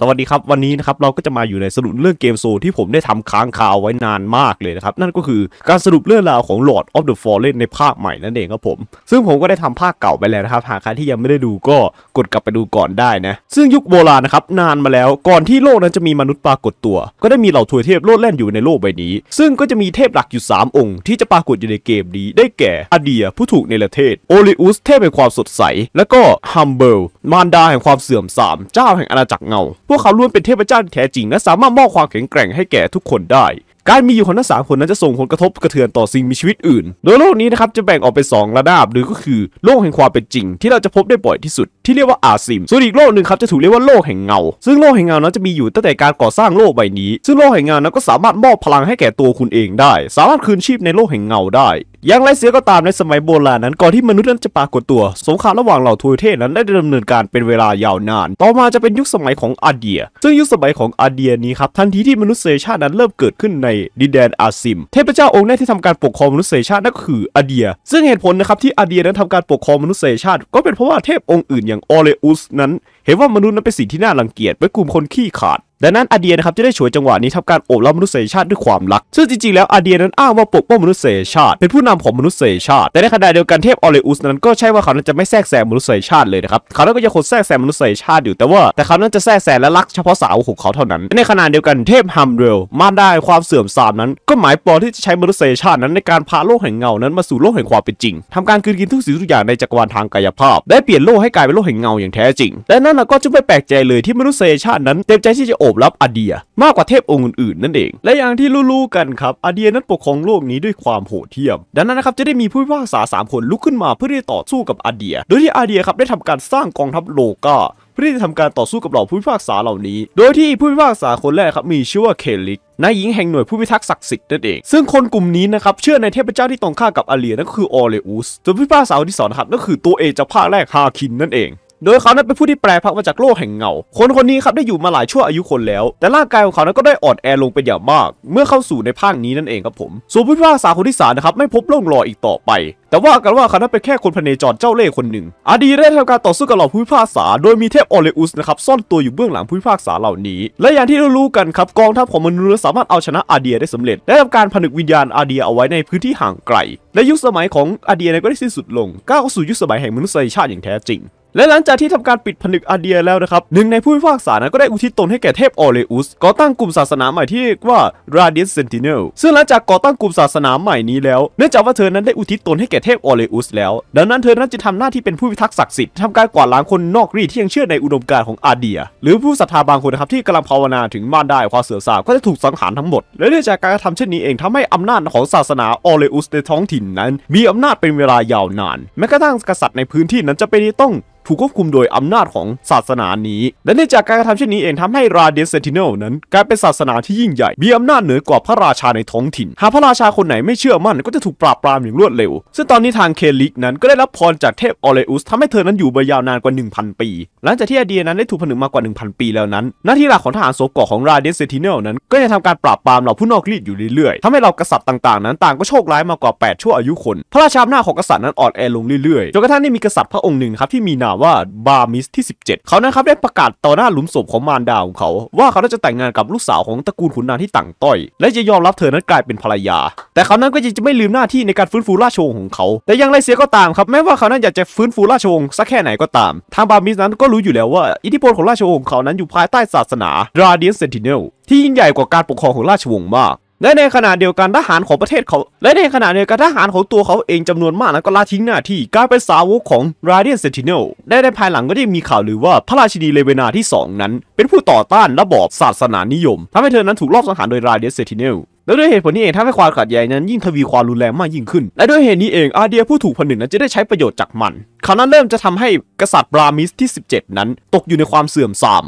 สวัสดีครับ วันนี้นะครับเราก็จะมาอยู่ในสรุปเรื่องเกมโซที่ผมได้ทำค้างคาไว้นานมากเลยนะครับ นั่นก็คือการสรุปเรื่องราวของ Lord of the Fallen ในภาคใหม่นั่นเองครับผมซึ่งผมก็ได้ทำภาคเก่าไปแล้วนะครับหากใครที่ยังไม่ได้ดูก็กดกลับไปดูก่อนได้นะ ซึ่งยุคโบราณนะครับนานมาแล้วก่อนที่โลกนั้นจะมีมนุษย์ปรากฏตัว ก็ได้มีเหล่าทวยเทพโลดแล่นอยู่ในโลกใบนี้ ซึ่งก็จะมีเทพหลักอยู่ 3 องค์ที่จะปรากฏอยู่ในเกมนี้ได้แก่อเดียผู้ถูกในประเทศโอลิอุสเทพแห่งความสดใส และก็ฮัมเบิลมารดาแห่งความเสื่อมทรามเจ้าแห่งอาณาจักรเงาพวกเขาล้วนเป็นเทพเจ้าแท้จริงและสามารถมอบความแข็งแกร่งให้แก่ทุกคนได้การมีอยู่ของทั้งสามคนนั้นจะส่งผลกระทบกระเทือนต่อสิ่งมีชีวิตอื่น โดยโลกนี้นะครับจะแบ่งออกเป็น2ระดับ หรือก็คือโลกแห่งความเป็นจริง ที่เราจะพบได้บ่อยที่สุด ที่เรียกว่าอาซิม ส่วนอีกโลกหนึ่งครับจะถูกเรียกว่าโลกแห่งเงา ซึ่งโลกแห่งเงานั้นจะมีอยู่ตั้งแต่การก่อสร้างโลกใบนี้ ซึ่งโลกแห่งเงานั้นก็สามารถมอบพลังให้แก่ตัวคุณเองได้ สามารถคืนชีพในโลกแห่งเงาได้ อย่างไรเสียก็ตามในสมัยโบราณนั้น ก่อนที่มนุษย์นั้นจะปรากฏตัว สงครามระหว่างเหล่าทวยเทศนั้นได้ดำเนินการเป็นเวลายาวนาน ต่อมาจะเป็นยุคสมัยของอาเดีย ซึ่งยุคสมัยของอาเดียนี้ครับทันทีที่มนุษยชาตินั้นเริ่มเกิดขึ้นในดินแดนอาซิม เทพเจ้าองค์แรกที่ทำการปกครองมนุษยชาตินั่นก็คืออาเดีย ซึ่งเหตุผลนะครับที่อาเดียนั้นทำการปกครองมนุษยชาติ ก็เป็นเพราะว่าเทพองค์อื่นอย่างออเรอุสนั้น เห็นว่ามนุษย์นั้นเป็นสิ่งที่น่ารังเกียจเป็นกลุ่มคนขี้ขาดดังนั้นอาเดียนะครับจะได้ฉวยจังหวะนี้ทำการโอบรับมนุษยชาติด้วยความรักซึ่งจริงๆ แล้วอาเดียนั้นอ้างว่าปกป้องมนุษยชาติ เป็นผู้นำของมนุษยชาติ แต่ในขณะเดียวกันเทพออเรอุสนั้น ก็ใช่ว่าเขานั้นจะไม่แทรกแซงมนุษยชาติเลยนะครับ เขาแล้วก็ยังคงแทรกแซงมนุษยชาติอยู่ แต่ว่าแต่เขานั้นจะแทรกแซงและรักเฉพาะสาวของเขาเท่านั้น ในขณะเดียวกันเทพฮัมเรลมาได้ความเสื่อมทรามนั้น ก็หมายปองที่จะใช้มนุษยชาตินั้นในการพาโลกแห่งเงานั้นมาสู่โลกแห่งความเป็นจริง ทำการคืนกินทุกสิ่งทุกอย่างในจักรวาลทางกายภาพได้เปลี่ยนโลกให้กลายเป็นโลกแห่งเงาอย่างแท้จริงดังนั้นก็จะไม่แปลกใจเลยที่มนุษยชาตินั้นเต็มใจที่จะโอบรับอาเดียมากกว่าเทพองค์อื่นๆนั่นเอง และอย่างที่รู้ๆกันครับอาเดียนั้นปกครองโลกนี้ด้วยความโหดเหี้ยม ดังนั้นนะครับจะได้มีผู้พิพากษาสามคนลุกขึ้นมาเพื่อที่จะต่อสู้กับอาเดีย โดยที่อาเดียครับได้ทำการสร้างกองทัพโลกาเพื่อที่จะทำการต่อสู้กับเหล่าผู้พิพากษาเหล่านี้ โดยที่ผู้พิพากษาคนแรกครับมีชื่อว่าเคลิกนายหญิงแห่งหน่วยผู้พิทักษ์ศักดิ์สิทธิ์นั่นเองซึ่งคนกลุ่มนี้นะครับเชื่อในเทพเจ้าที่ตรงข้ากับอาเลียนั่นก็คือออเรอุสส่วนผู้พิพากษาคนที่สองครับนั่นคือตัวเอเจ้าภาคแรกฮาคินนั่นเองโดยเขานั้นเป็นผู้ที่แปลพักมาจากโลกแห่งเงา คนคนนี้ครับได้อยู่มาหลายชั่วอายุคนแล้ว แต่ร่างกายของเขานั้นก็ได้อ่อนแอลงเป็นอย่างมาก เมื่อเข้าสู่ในภาคนี้นั่นเองครับผมส่วนผู้พิพากษาคนที่สามนะครับไม่พบร่องรอยอีกต่อไป แต่ว่ากันว่าเขานั้นเป็นแค่คนพเนจรเจ้าเล่ห์คนหนึ่งอดีได้ทำการต่อสู้กับเหล่าผู้พิพากษา โดยมีเทพออเลอุสนะครับซ่อนตัวอยู่เบื้องหลังผู้พิพากษาเหล่านี้ และอย่างที่เรารู้กันครับกองทัพของมนุษย์สามารถเอาชนะอาเดียได้สำเร็จและทำการผนึกวิญญาณอาเดียเอาไว้ในพื้นที่ห่างไกล และยุคสมัยของอาเดียก็ได้สิ้นสุดลงก้าวสู่ยุคสมัยแห่งมนุษยชาติอย่างแท้จริงและหลังจากที่ทำการปิดผนึกอาเดียแล้วนะครับ หนึ่งในผู้พิพากษานั้นก็ได้อุทิศตนให้แก่เทพออเรอุสก่อตั้งกลุ่มศาสนาใหม่ที่เรียกว่า Radiant Sentinel ซึ่งหลังจากก่อตั้งกลุ่มศาสนาใหม่นี้แล้วเนื่องจากว่าเธอนั้นได้อุทิศตนให้แก่เทพออเรอุสแล้วดังนั้นเธอนั้นจะทำหน้าที่เป็นผู้พิทักษ์ศักดิ์สิทธิ์ทำการกวาดล้างคนนอกรีที่ยังเชื่อในอุดมการณ์ของอาเดีย หรือผู้ศรัทธาบางคนนะครับที่กำลังภาวนาถึงบ้านได้ความเสื่อมทราบก็จะถูกสังหารทั้งหมด และเนื่องจากการกระทำเช่นนี้เองทำให้อำนาจของศาสนาออเรอุสในท้องถิ่นนั้น มีอำนาจเป็นเวลายาวนานแม้กระทั่งกษัตริย์ในพื้นที่นั้นจะไปต้องถูกควบคุมโดยอำนาจของศาสนานี้ และเนื่องจากการกระทำเช่นนี้เองทำให้ราเดนเซนติเนลนั้น กลายเป็นศาสนาที่ยิ่งใหญ่ มีอำนาจเหนือกว่าพระราชาในท้องถิ่น หากพระราชาคนไหนไม่เชื่อมั่นก็จะถูกปราบปรามอย่างรวดเร็ว ซึ่งตอนนี้ทางเคลิกนั้นก็ได้รับพรจากเทพออเรอุสทำให้เธอนั้นอยู่ไายาวนานกว่า 1000 ปี หลังจากที่อาเดียนั้นได้ถูกผนึกมากกว่า 1000 ปีแล้วนั้นหน้าที่หลักของทหารโซกอของราเดนเซนติเนลนั้นก็จะททำการปราบปรามเหล่าผู้นอกรีดอยู่เรื่อยๆทำให้เรากษัตริย์ต่างๆนั้น ต่างก็โชคร้ายมากกว่า 8 ชั่วอายุคน พระราชาหน้าของกษัตริย์นั้นอ่อนแอลงเรื่อยๆจนกระทั่งได้มีกษัตริย์พระองค์หนึ่งครับที่มีนาว่าบามิสที่ 17 เขานะครับ ได้ประกาศต่อหน้าหลุมศพของมารดาของเขา ว่าเขาจะแต่งงานกับลูกสาวของตระกูลขุนนางที่ต่างต้อย และจะยอมรับเธอนั้นกลายเป็นภรรยา แต่ เขานั้นก็ยังจะไม่ลืมหน้าที่ในการฟื้นฟูราชวงศ์ของเขา แต่อย่างไรเสียก็ตามครับแม้ว่าเขานั้นอยากจะฟื้นฟูราชวงศ์สักแค่ไหนก็ตาม ทางบามิสนั้นก็รู้อยู่แล้วว่าอิทธิพลของราชวงศ์ของเขานั้นอยู่ภายใต้ศาสนาราเดียนเซนติเนลที่ยิ่งใหญ่กว่าการปกครองของราชวงศ์มากและในขณะเดียวกันทหารของประเทศเขา และในขณะเดียวกันทหารของตัวเขาเองจำนวนมากนั้นก็ลาทิ้งหน้าที่กลายเป็นสาวกของราเดียนเซนติเนลและในภายหลังก็ได้มีข่าวหรือว่าพระราชินีเลเวนาที่ 2 นั้น เป็นผู้ต่อต้านระบอบศาสนานิยมทำให้เธอนั้นถูกลอบสังหารโดยราเดียนเซนติเนลและด้วยเหตุผลนี้เองทำให้ความขัดแย้งนั้น ยิ่งทวีความรุนแรงมากยิ่งขึ้น และด้วยเหตุนี้เองอาเดียผู้ถูกผนึกนั้นจะได้ใช้ประโยชน์จากมันเขานั้นเริ่มจะทำให้กษัตริย์บรามิสที่17 นั้นตกอยู่ในความเสื่อมทราม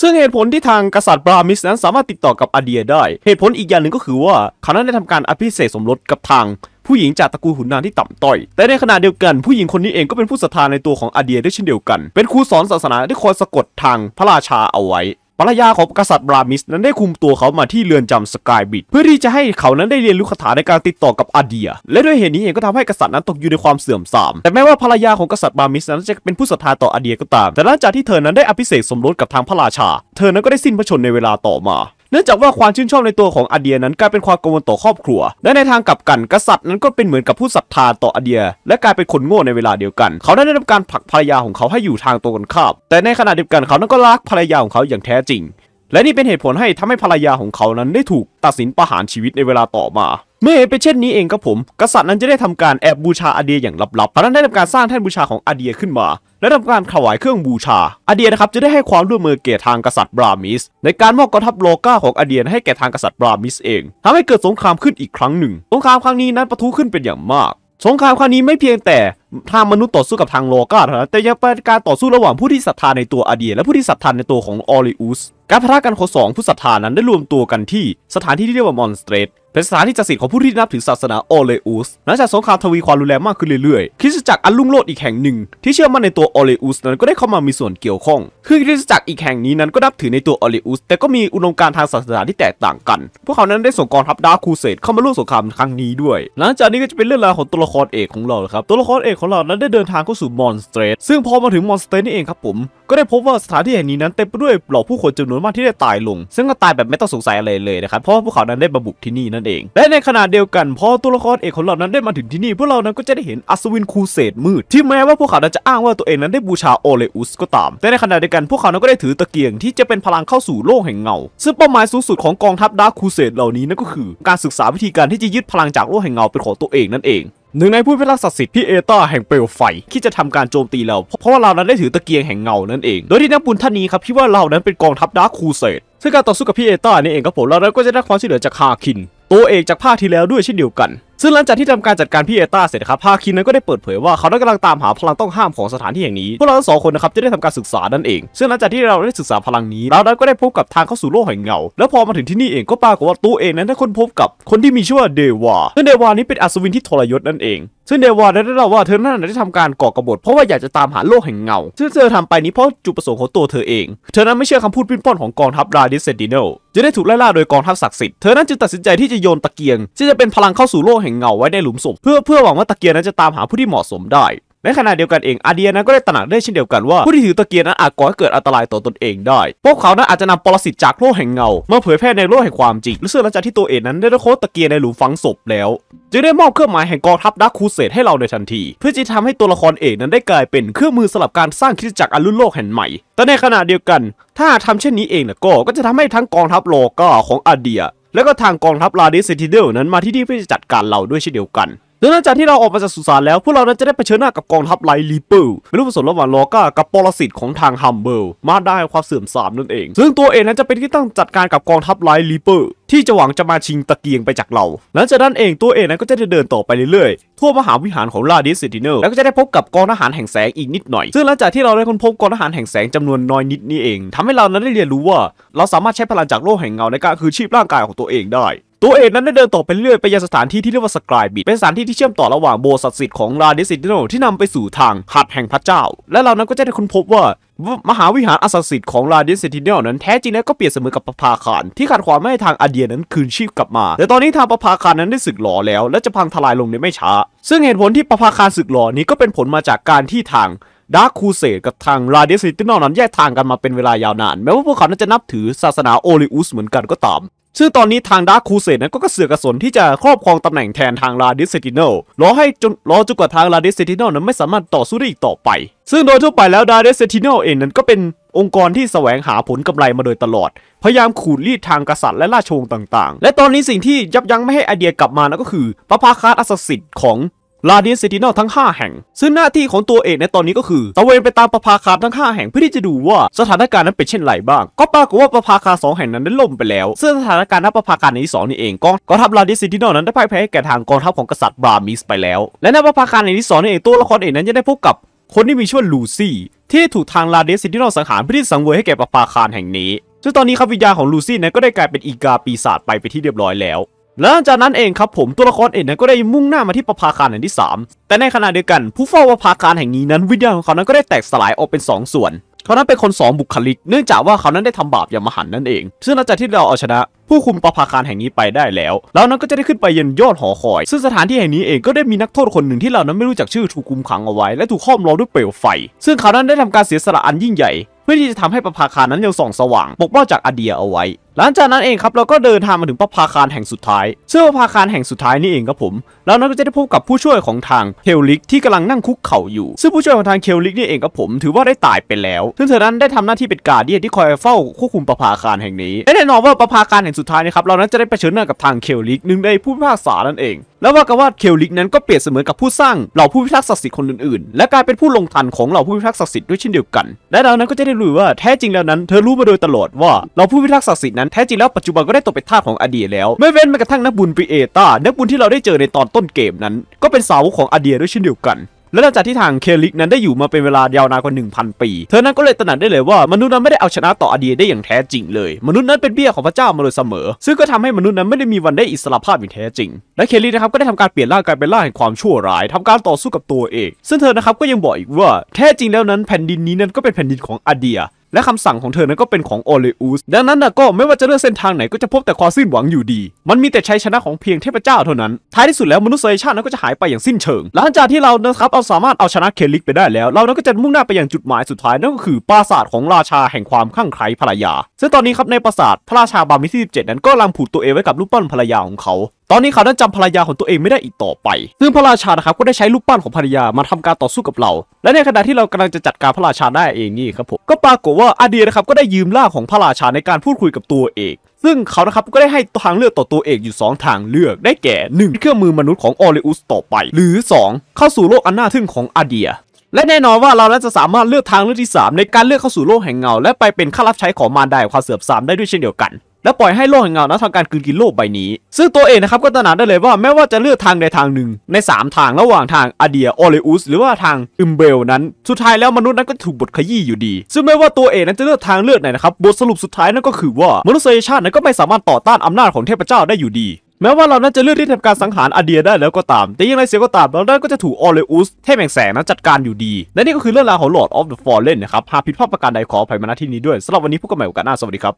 ซึ่งเหตุผลที่ทางกษัตริย์บรามิสนั้นสามารถติดต่อกับอาเดียได้ เหตุผลอีกอย่างหนึ่งก็คือว่าเขานั้นได้ทำการอภิเษกสมรสกับทางผู้หญิงจากตระกูลหุนนางที่ต่ำต้อย แต่ในขณะเดียวกันผู้หญิงคนนี้เองก็เป็นผู้ศรัทธาในตัวของอาเดียด้วยเช่นเดียวกัน เป็นครูสอนศาสนาที่คอยสะกดทางพระราชาเอาไว้ภรรยาของกษัตริย์บรามิสนั้นได้คุมตัวเขามาที่เรือนจำสกายบิดเพื่อที่จะให้เขานั้นได้เรียนรู้คาถาในการติดต่อกับอาเดียและด้วยเหตุนี้เองก็ทำให้กษัตริย์นั้นตกอยู่ในความเสื่อมทรามแต่แม้ว่าภรรยาของกษัตริย์บรามิส นั้นจะเป็นผู้ศรัทธาต่ออาเดียก็ตาม แต่หลังจากที่เธอนั้นได้อภิเษกสมรสกับทางพระราชา เธอนั้นก็ได้สิ้นพระชนในเวลาต่อมาเนื่องจากว่าความชื่นชอบในตัวของอเดียนั้นกลายเป็นความกังวลต่อครอบครัว และในทางกลับกันกษัตริย์นั้นก็เป็นเหมือนกับผู้ศรัทธาต่ออเดีย และกลายเป็นคนโง่ในเวลาเดียวกัน เขาได้รับการผลักภรรยาของเขาให้อยู่ทางตรงกันข้ามแต่ในขณะเดียวกันเขานั้นก็รักภรรยาของเขาอย่างแท้จริงและนี่เป็นเหตุผลให้ทำให้ภรรยาของเขานั้นได้ถูกตัดสินประหารชีวิตในเวลาต่อมาเมื่อเป็นเช่นนี้เองครับผม กษัตริย์นั้นจะได้ทำการแอบบูชาอาเดียอย่างลับๆเพราะนั้นได้ทำการสร้างแท่นบูชาของอาเดียขึ้นมา และทำการถวายเครื่องบูชาอาเดียนะครับจะได้ให้ความร่วมมือเกี่ทางกษัตริย์บรามิส ในการมอบกองทัพโลกาของอาเดียให้แก่ทางกษัตริย์บรามิสเอง ทำให้เกิดสงครามขึ้นอีกครั้งหนึ่ง สงครามครั้งนี้นั้นปะทุขึ้นเป็นอย่างมากสงครามครั้งนี้ไม่เพียงแต่ทางมนุษย์ต่อสู้กับทางโลกาเท่านั้น แต่ยังเป็นการต่อสู้ระหว่างผู้ที่ศรัทธาในตัวอาเดียและผู้ที่ศรัทธาในตัวของออริอุส การพฒนากันของสองผู้ศรัทธานั้นได้รวมตัวกันที่สถานที่ที่เรียกว่ามอนสเตรตเป็นสถานที่จัดสิทธิ์ของผู้ที่นับถือศาสนาโอเลอุส หลังจากสงครามทวีความรุนแรงมากขึ้นเรื่อยๆคริสตจักรอันลุ่งโลดอีกแห่งหนึ่ง ที่เชื่อมั่นในตัวโอเลอุสนั้นก็ได้เข้ามามีส่วนเกี่ยวข้อง คือคริสตจักรอีกแห่งนี้นั้นก็นับถือในตัวโอเลอุส แต่ก็มีอุดมการทางศาสนาที่แตกต่างกัน พวกเขานั้นได้ส่งกองทัพดาร์คูเซตเข้ามาร่วมสงครามครั้งนี้ด้วย หลังจากนี้ก็จะเป็นเรื่องราวของตัวละครเอกของเราครับ ตัวละครเอกของเรานั้นได้เดินทางเข้าสู่มอนสเตรทซึ่งพอมาถึงมอนสเตรทนี่เองครับผม ก็ได้พบว่าสถานที่แห่งนี้นั้นเต็มไปด้วยเหล่าผู้คนจำนวนมากที่ได้ตายลงซึ่งก็ตายแบบไม่ต้องสงสัยอะไรเลยนะครับเพราะว่าพวกเขานั้นได้มาบุกที่นี่นั่นเองและในขณะเดียวกันพอตัวละครเอกของเรานั้นได้มาถึงที่นี่พวกเรานั้นก็จะได้เห็นอัศวินคูเสดมืดที่แม้ว่าพวกเขาจะอ้างว่าตัวเองนั้นได้บูชาโอเลอุสก็ตาม แต่ในขณะเดียวกันพวกเขานั้นก็ได้ถือตะเกียงที่จะเป็นพลังเข้าสู่โลกแห่งเงา ซึ่งเป้าหมายสูงสุดของกองทัพดาร์คูเสดเหล่านี้นั่นก็คือการศึกษาวิธีการที่จะยึดพลังจากโลกแห่งเงาเป็นของตัวเองนั่นเอง หนึ่งในผู้พิทักษ์ศักดิ์สิทธิ์พี่เอต้าแห่งเปลวไฟที่จะทำการโจมตีเราเพราะว่าเรานั้นได้ถือตะเกียงแห่งเงานั่นเอง โดยที่นักบุญท่านนี้ครับพี่ว่าเรานั้นเป็นกองทัพดาร์คูเสดซึ่งการต่อสู้กับพี่เอต้านี่เองครับผมเราก็จะได้ความช่วยเหลือจากคาคินตัวเอกจากภาคที่แล้วด้วยเช่นเดียวกันซึ่งหลังจากที่ทำการจัดการพี่เอตาเสร็จครับพาคินนั้นก็ได้เปิดเผยว่าเขานั้นกำลังตามหาพลังต้องห้ามของสถานที่แห่งนี้พวกเราทั้งสองคนนะครับจะได้ทำการศึกษานั่นเอง ซึ่งหลังจากที่เราได้ศึกษาพลังนี้ เรานั้นก็ได้พบกับทางเข้าสู่โลกแห่งเงา แล้วพอมาถึงที่นี่เองก็ปรากฏว่าตัวเองนั้นได้ค้นพบกับคนที่มีชื่อว่าเดวาซึ่งเดวานี้เป็นอัศวินที่ทรยศนั่นเอง ซึ่งเดวาได้เล่าว่าเธอนั้นได้ทำการก่อกบฏเพราะว่าอยากจะตามหาโลกแห่งเงา ซึ่งเธอทำไปนี้เพราะจุดประสงค์ของตัวเธอเองเธอนั้นไม่เชื่อคำพูดปิ้นป้อนของกองทัพราดิสเซดิโนจะได้ถูกไล่ล่าโดยกองทัพศักดิ์สิทธิ์เธอนั้นจึงตัดสินใจที่จะโยนตะเกียงที่จะเป็นพลังเข้าสู่โลกแหห่งเงาไว้ในหลุมศพเพื่อเพื่อหวังว่าตะเกียงนั้นจะตามหาผู้ที่เหมาะสมได้ในขณะเดียวกันเองอาเดียนั้นก็ได้ตระหนักได้เช่นเดียวกันว่าผู้ที่ถือตะเกียงนั้นอาจก่อให้เกิดอันตรายต่อตนเองได้ พวกเขานั้นอาจจะนำปรสิตจากโลกแห่งเงา มาเผยแพร่ในโลกแห่งความจริงและเสื่อหลังจากที่ตัวเองนั้นได้โค้ตะเกียงในหลุมฝังศพแล้วจึงได้มอบเครื่องหมายแห่งกองทัพดักคูเซตให้เราในทันที เพื่อจะทำให้ตัวละครเอกนั้นได้กลายเป็นเครื่องมือสำหรับการสร้างคิดจักรอันรุ่นโลกแห่งใหม่แต่ในขณะเดียวกัน ถ้าทำเช่นนี้เองนะก็ก็จะทำให้ทั้งกองทัพโลกาของอาเดียแล้วก็ทางกองทัพลาดิสเซติเดลนั้นมาที่นี่เพื่อจะจัดการเราด้วยเช่นเดียวกันดังนังจากที่เราออกมาจากสุสานแล้วพวกเรานั้นจะได้ไปเชิญหน้ากับกองทัพไลลีเปิลไม่รู้ผสมระหว่างลอก้ากับปรสิตของทางฮัมเบิลมาได้ความเสื่อมทรามนั่นเอง ซึ่งตัวเองนั้นจะเป็นที่ตั้งจัดการกับกองทัพไลลีเปิลที่จะหวังจะมาชิงตะเกียงไปจากเราหลังจากนั้นเองตัวเองนั้นก็จะได้เดินต่อไปเรื่อยๆทั่วมหาวิหารของลาดิสเซติเนอร์แล้วก็จะได้พบกับกองทหารแห่งแสงอีกนิดหน่อย ซึ่งหลังจากที่เราได้ค้นพบกองทหารแห่งแสงจำนวนน้อยนิดนี้เอง ทำให้เรานั้นได้เรียนรู้ว่า เราสามารถใช้พลังจากโลกแห่งเงาในการคือชีพร่างกายของตัวเองได้ตัวเอกนั้นได้เดินต่อไปเรื่อยไปยังสถานที่ที่เรียกว่าสกายบิด เป็นสถานที่ที่เชื่อมต่อระหว่างโบสั์สิทธิ์ของราดิสิตโนที่นำไปสู่ทางหัดแห่งพระเจ้า และเรานั้นก็จะได้ค้นพบว่า มหาวิหารอสสิทธิ์ของราดิสเซติเนลนั้นแท้จริงแล้วก็เปรียบเสมือนกับประภาคารที่ขาดความไม่ให้ทางอาเดียนั้นคืนชีพกลับมาแต่ตอนนี้ทางประภาคารนั้นได้สึกหล่อแล้ว และจะพังทลายลงในไม่ช้าซึ่งเหตุผลที่ประภาคารสึกหล่อนี้ก็เป็นผลมาจากการที่ทางดาร์คคูเซ่กับทางราดิสเซติเนลนั้นแยกทางกันมาเป็นเวลายาวนาน แม้ว่าพวกเขานั้นจะนับถือศาสนาโอริอุสเหมือนกันก็ตามซึ่งตอนนี้ทางดาร์คคูเซนั้นก็เสือกกระสนที่จะครอบครองตำแหน่งแทนทางลาดิสเซติโนรอให้จนรอจนกว่าทางลาดิสเซติโนนั้นไม่สามารถต่อสู้ได้อีกต่อไป ซึ่งโดยทั่วไปแล้วดาร์ดิสเซติโนเองนั้นก็เป็นองค์กรที่แสวงหาผลกำไรมาโดยตลอด พยายามขูดรีดทางกษัตริย์และราชวงศ์ต่างๆ และตอนนี้สิ่งที่ยับยั้งไม่ให้ไอเดียกลับมานั่นก็คือพระพาคาสอสสิทธิ์ของลาเดินเซตินอลทั้ง 5 แห่ง ซึ่งหน้าที่ของตัวเอกในตอนนี้ก็คือตะเวนไปตามประภาคารทั้ง 5 แห่ง เพื่อที่จะดูว่าสถานการณ์นั้นเป็นเช่นไรบ้าง ก็ปรากฏว่าประภาคาร2แห่งนั้นได้ล่มไปแล้วซึ่งสถานการณ์ณประภาคารในที่ 2 นี่เองกองกองทัพลาเดินเซตินอลนั้นได้พ่ายแพ้แก่ทางกองทัพของกษัตริย์บรามิสไปแล้ว และนประภาคารในที่2นี่เองตัวละครเอกนั้นจะได้พบกับ คนที่มีชื่อว่าลูซี่ที่ถูกทางลาเดสซินที่เสังหารเพื่อที่สังเวยให้แก่ประภาคารแห่งนี้ ซึ่งตอนนี้ครับวิญญาณของลูซี่นั้นก็ได้กลายเป็นอีกาปีศาจไปไปที่เรียบร้อยแล้วหลังจากนั้นเองครับผมตัวละครเอกนั้นก็ได้มุ่งหน้ามาที่ประภาคารแห่งที่ 3 แต่ในขณะเดียวกันผู้เฝ้าประภาคารแห่งนี้นั้นวิญญาณของเขานั้นก็ได้แตกสลายออกเป็น 2 ส่วนเขานั้นเป็นคนสองบุคลิกเนื่องจากว่าเขานั้นได้ทำบาปอย่างมหันนั่นเอง ซึ่งหลังจากที่เราเอาชนะผู้คุมประภาคารแห่งนี้ไปได้แล้วแล้วนั้นก็จะได้ขึ้นไปยันยอดหอคอยซึ่งสถานที่แห่งนี้เองก็ได้มีนักโทษคนหนึ่งที่เรานั้นไม่รู้จักชื่อถูกคุมขังเอาไว้และถูกค้อมล้อมด้วยเปลวไฟ ซึ่งเขานั้นได้ทำการเสียสละอันยิ่งใหญ่เพื่อที่จะทำให้ประภาคารนั้นยังส่องสว่างปกป้องจากอาเดียเอาไว้หลังจากนั้นเองครับเราก็เดินทางมาถึงปภาคารแห่งสุดท้ายซึ่งปภาคารแห่งสุดท้ายนี่เองครับผมแล้วนั้นก็จะได้พบกับผู้ช่วยของทางเคลลิกที่กำลังนั่งคุกเข่าอยู่ซึ่งผู้ช่วยของทางเคลลิกนี่เองครับผมถือว่าได้ตายไปแล้วซึ่งเธอนั้นได้ทำหน้าที่เป็นการเดียที่คอยเฝ้าควบคุมปภาคารแห่งนี้และแน่นอนว่าปภาคารแห่งสุดท้ายนี่ครับเรานั้นจะได้เผชิญหน้ากับทางเคลลิกหนึ่งในผู้พิพากษานั่นเอง แล้วว่ากันว่าเคลลิกนั้นก็เปรียบเสมือนกับผู้สร้างเหล่าผู้พิทักษ์ศักดิ์สิทธิ์คนอื่นๆ และกลายเป็นผู้ลงทันของเหล่าผู้พิทักษ์ศักดิ์สิทธิ์ด้วยเช่นเดียวกันและเรานั้นก็จะได้รู้ว่าแท้จริงแล้วนั้น เธอรู้มาโดยตลอดว่าเหล่าผู้พิทักษ์ศักดิ์สิทธิ์นั้นแท้จริงแล้วปัจจุบันก็ได้ตกเป็นทาสของอดีตแล้วไม่เว้นแม้กระทั่งนักบุญปีเอตานักบุญที่เราได้เจอในตอนต้นเกมนั้น ก็เป็นสาวกของอดีตด้วยเช่นเดียวกัน และหลังจากที่ทางเคลิกนั้นได้อยู่มาเป็นเวลายาวนานกว่า 1,000 ปี เธอนั้นก็เลยตระหนักได้เลยว่ามนุษย์นั้นไม่ได้เอาชนะต่ออดีตได้อย่างแท้จริงเลย มนุษย์นั้นเป็นเบี้ยของพระเจ้ามาโดยเสมอ ซึ่งก็ทำให้มนุษย์นั้นไม่ได้มีวันได้อิสระภาพอย่างแท้จริง และเคลิกนะครับก็ได้ทำการเปลี่ยนร่างกายเป็นร่างแห่งความชั่วร้ายทำการต่อสู้กับตัวเอง ซึ่งเธอนะครับก็ยังบอกอีกว่าแท้จริงแล้วนั้นแผ่นดินนี้นั้นก็เป็นแผ่นดินของอดียและคำสั่งของเธอนั้นก็เป็นของโอเลอุสดังนั้นนะก็ไม่ว่าจะเลือกเส้นทางไหนก็จะพบแต่ความสิ้นหวังอยู่ดี มันมีแต่ชัยชนะของเพียงเทพเจ้าเท่านั้น ท้ายที่สุดแล้ว มนุษยชาตินั้นก็จะหายไปอย่างสิ้นเชิง หลังจากที่เรานะครับเอาสามารถเอาชนะเคลิกไปได้แล้ว เรานั้นก็จะมุ่งหน้าไปยังจุดหมายสุดท้ายนั่นก็คือปราสาทของราชาแห่งความข้างใครภรรยาซึ่งตอนนี้ครับในปราสาทพระราชาบามิที่17นั้นก็ลังผูกตัวเองไว้กับรูปปั้นภรรยาของเขาตอนนี้เขานั้นจำภรรยาของตัวเองไม่ได้อีกต่อไป ซึ่งพระราชานะครับก็ได้ใช้ลูกปั้นของภรรยามาทำการต่อสู้กับเรา และในขณะที่เรากำลังจะจัดการพระราชาได้เองนี่ครับผม ก็ปรากฏว่าอาเดียนะครับก็ได้ยืมล่าของพระราชาในการพูดคุยกับตัวเองซึ่งเขานะครับก็ได้ให้ทางเลือกต่อตัวเอกอยู่ 2 ทางเลือก ได้แก่1เครื่องมือมนุษย์ของออเรอุสต่อไป หรือ 2 เข้าสู่โลกอันน่าทึ่งของอาเดีย และแน่นอนว่าเราจะสามารถเลือกทางเลือกที่3ในการเลือกเข้าสู่โลกแห่งเงาและไปเป็นข้ารับใช้ของมารดาของความเสื่อมทรามได้ด้วยเช่นเดียวกันและปล่อยให้โลกแห่งเงานะทำการกืนกินโลกใบนี้ ซึ่งตัวเองนะครับ ก็ตระหนักได้เลยว่าแม้ว่าจะเลือกทางใดทางหนึ่งใน 3 ทางระหว่างทางอเดียโอเลอุสหรือว่าทางอิมเบลนั้น สุดท้ายแล้วมนุษย์นั้นก็ถูกบทขยี้อยู่ดี ซึ่งไม่ว่าตัวเองนั้นจะเลือกทางเลือกไหนนะครับบทสรุปสุดท้ายนั้นก็คือว่ามนุษยชาตินั้นก็ไม่สามารถต่อต้านอำนาจของเทพเจ้าได้อยู่ดี แม้ว่าเรานั้นจะเลือกที่ทำการสังหารอเดียได้แล้วก็ตาม แต่ยังไงเสียก็ตามเราได้ก็จะถูกออเรอุสเทพแห่งแสงนั้นจัดการอยู่ดีและนี่ก็คือเรื่องราวของ Lord of the Fallen นะครับหากผิดพลาดประการใดขออภัยมาณที่นี้ด้วยสำหรับวันนี้พบกันใหม่โอกาสหน้าสวัสดีครับ